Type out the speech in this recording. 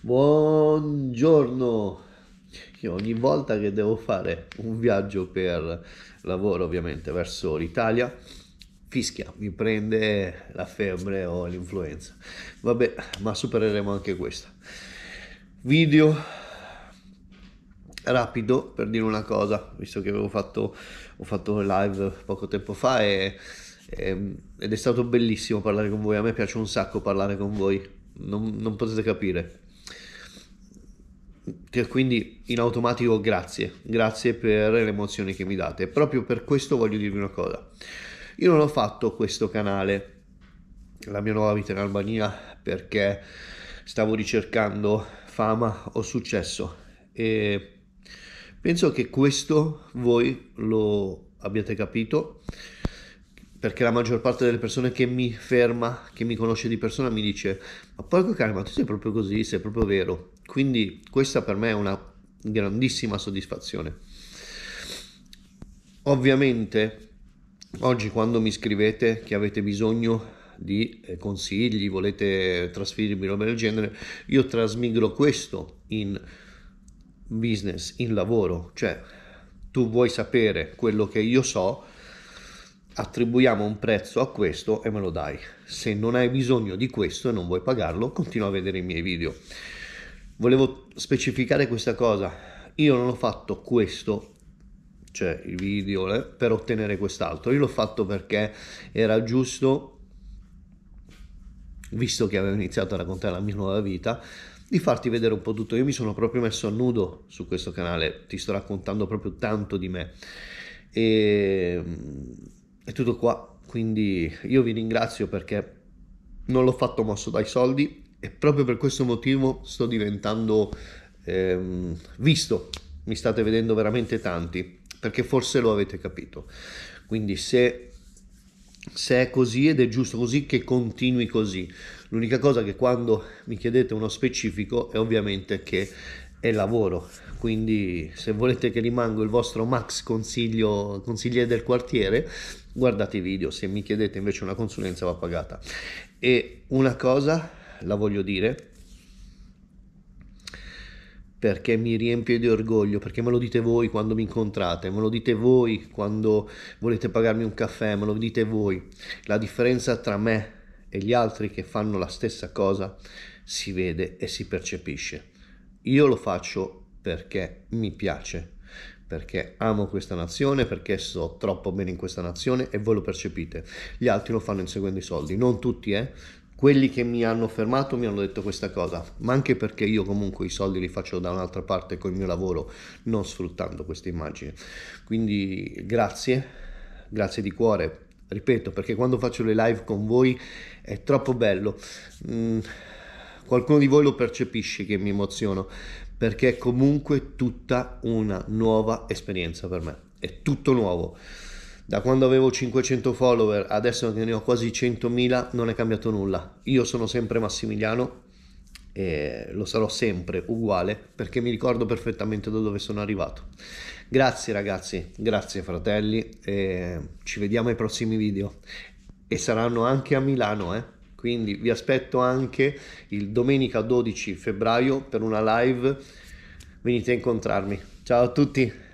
Buongiorno! Io ogni volta che devo fare un viaggio per lavoro, ovviamente, verso l'Italia, fischia, mi prende la febbre o l'influenza. Vabbè, ma supereremo anche questa. Video rapido per dire una cosa, visto che avevo fatto, ho fatto live poco tempo fa e, e, ed è stato bellissimo parlare con voi, a me piace un sacco parlare con voi, non, non potete capire quindi in automatico grazie, grazie per l'emozione che mi date. Proprio per questo voglio dirvi una cosa. Io non ho fatto questo canale, la mia nuova vita in Albania, perché stavo ricercando fama o successo e penso che questo voi lo abbiate capito perché la maggior parte delle persone che mi ferma, che mi conosce di persona, mi dice: Ma porco cane, ma tu sei proprio così, sei proprio vero. Quindi questa per me è una grandissima soddisfazione. Ovviamente, oggi quando mi scrivete che avete bisogno di eh, consigli, volete trasferirmi, roba del genere, io trasmigro questo in business, in lavoro. Cioè, tu vuoi sapere quello che io so attribuiamo un prezzo a questo e me lo dai. Se non hai bisogno di questo e non vuoi pagarlo, continua a vedere i miei video. Volevo specificare questa cosa. Io non ho fatto questo, cioè i video, eh, per ottenere quest'altro. Io l'ho fatto perché era giusto, visto che avevo iniziato a raccontare la mia nuova vita, di farti vedere un po' tutto. Io mi sono proprio messo a nudo su questo canale, ti sto raccontando proprio tanto di me. E è tutto qua. Quindi io vi ringrazio perché non l'ho fatto mosso dai soldi e proprio per questo motivo sto diventando ehm, visto. Mi state vedendo veramente tanti perché forse lo avete capito. Quindi se, se è così ed è giusto così che continui così. L'unica cosa che quando mi chiedete uno specifico è ovviamente che è lavoro. Quindi se volete che rimango il vostro Max consiglio, consigliere del quartiere, guardate i video, se mi chiedete invece una consulenza va pagata. E una cosa la voglio dire perché mi riempie di orgoglio, perché me lo dite voi quando mi incontrate, me lo dite voi quando volete pagarmi un caffè, me lo dite voi. La differenza tra me e gli altri che fanno la stessa cosa si vede e si percepisce. Io lo faccio perché mi piace perché amo questa nazione, perché so troppo bene in questa nazione e voi lo percepite. Gli altri lo fanno inseguendo i soldi, non tutti, eh. Quelli che mi hanno fermato mi hanno detto questa cosa, ma anche perché io comunque i soldi li faccio da un'altra parte col mio lavoro, non sfruttando questa immagine. Quindi grazie, grazie di cuore, ripeto, perché quando faccio le live con voi è troppo bello. Mm Qualcuno di voi lo percepisce che mi emoziono, perché è comunque tutta una nuova esperienza per me, è tutto nuovo. Da quando avevo 500 follower, adesso che ne ho quasi 100.000, non è cambiato nulla. Io sono sempre Massimiliano e lo sarò sempre uguale perché mi ricordo perfettamente da dove sono arrivato. Grazie ragazzi, grazie fratelli, ci vediamo ai prossimi video e saranno anche a Milano, eh? Quindi vi aspetto anche il domenica 12 febbraio per una live. Venite a incontrarmi. Ciao a tutti!